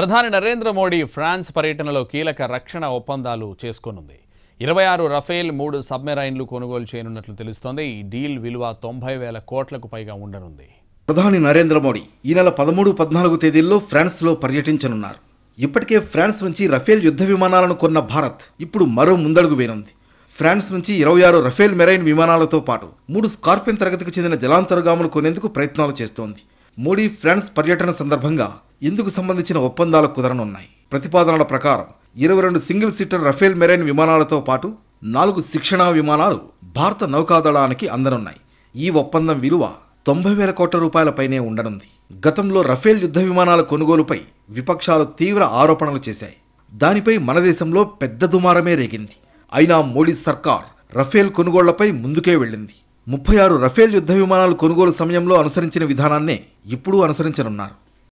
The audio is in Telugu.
ప్రధాని నరేంద్ర మోడీ ఫ్రాన్స్ పర్యటనలో కీలక రక్షణ ఒప్పందాలు చేసుకోనుంది ఇరవై ఆరు రఫేల్ మూడు సబ్మెరైన్లు కొనుగోలు చేయనున్నట్లు తెలుస్తోంది ఈ డీల్ విలువ తొంభై వేల కోట్లకు పైగా ఉండనుంది ప్రధాని నరేంద్ర మోడీ ఈ నెల పదమూడు పద్నాలుగు తేదీల్లో ఫ్రాన్స్లో పర్యటించనున్నారు ఇప్పటికే ఫ్రాన్స్ నుంచి రఫేల్ యుద్ధ విమానాలను కొన్న భారత్ ఇప్పుడు మరో ముందడుగు వేనుంది ఫ్రాన్స్ నుంచి ఇరవై ఆరు రఫేల్ మెరైన్ విమానాలతో పాటు మూడు స్కార్పియన్ తరగతికి చెందిన జలాంతరగాములు కొనేందుకు ప్రయత్నాలు చేస్తోంది మోడీ ఫ్రాన్స్ పర్యటన సందర్భంగా ఇందుకు సంబంధించిన ఒప్పందాలు కుదరనున్నాయి ప్రతిపాదనల ప్రకారం ఇరవై రెండు సింగిల్ సీటర్ రఫేల్ మెరైన్ విమానాలతో పాటు నాలుగు శిక్షణా విమానాలు భారత నౌకాదళానికి అందనున్నాయి ఈ ఒప్పందం విలువ తొంభై వేల కోట్ల రూపాయలపైనే ఉండనుంది గతంలో రఫేల్ యుద్ధ విమానాల కొనుగోలుపై విపక్షాలు తీవ్ర ఆరోపణలు చేశాయి దానిపై మన దేశంలో పెద్ద దుమారమే రేగింది అయినా మోడీ సర్కార్ రఫేల్ కొనుగోళ్లపై ముందుకే వెళ్ళింది ముప్పై ఆరు రఫేల్ యుద్ధ విమానాలు కొనుగోలు సమయంలో అనుసరించిన విధానాన్నే ఇప్పుడు అనుసరించనున్నారు